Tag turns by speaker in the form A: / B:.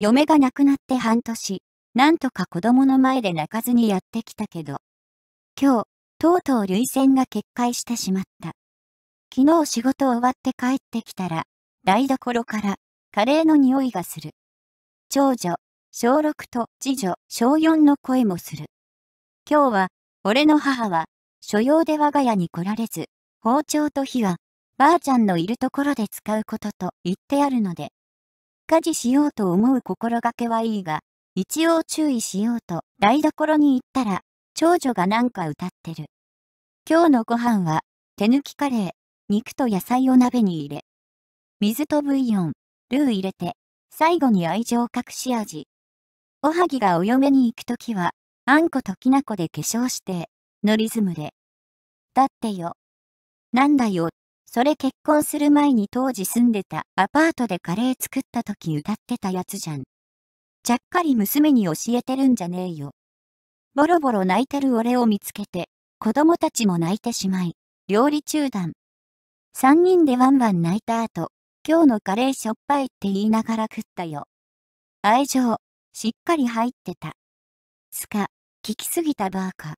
A: 嫁が亡くなって半年、なんとか子供の前で泣かずにやってきたけど、今日、とうとう涙腺が決壊してしまった。昨日仕事終わって帰ってきたら、台所からカレーの匂いがする。長女、小6と次女、小4の声もする。今日は、俺の母は、所用で我が家に来られず、包丁と火は、ばあちゃんのいるところで使うことと言ってあるので、家事しようと思う心がけはいいが、一応注意しようと台所に行ったら、長女がなんか歌ってる。今日のご飯は、手抜きカレー、肉と野菜を鍋に入れ、水とブイヨン、ルー入れて、最後に愛情隠し味。おはぎがお嫁に行くときは、あんこときなこで化粧して、のリズムで。だってよ。なんだよそれ結婚する前に当時住んでたアパートでカレー作った時歌ってたやつじゃん。ちゃっかり娘に教えてるんじゃねえよ。ボロボロ泣いてる俺を見つけて、子供たちも泣いてしまい、料理中断。三人でワンワン泣いた後、今日のカレーしょっぱいって言いながら食ったよ。愛情、しっかり入ってた。つか、聞きすぎたバーカ。